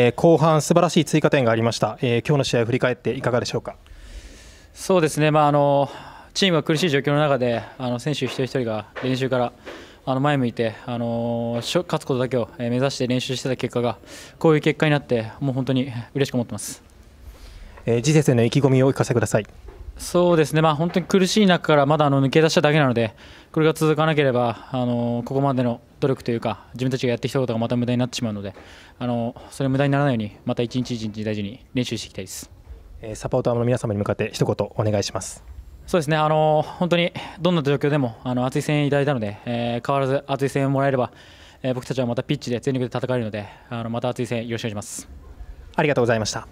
えー、後半、素晴らしい追加点がありました、えー、今日の試合、を振り返っていかがでしょうか。そうですね、まあ、あのチームは苦しい状況の中であの選手一人一人が練習からあの前向いてあの勝つことだけを目指して練習してた結果がこういう結果になってもう本当に嬉しく思ってます。え次節への意気込みをお聞かせください。そうですね、まあ、本当に苦しい中からまだあの抜け出しただけなのでこれが続かなければあのここまでの努力というか自分たちがやってきたことがまた無駄になってしまうのであのそれ無駄にならないようにまた一日一日大事に練習していきたいです、えサポーターの皆様に向かって一言お願いします。そうですねあの本当にどんな状況でもあの熱い声援いただいたので、えー、変わらず熱い声援をもらえれば、えー、僕たちはまたピッチで全力で戦えるのであのまた熱い声援よろしくお願いします。ありがとうございました。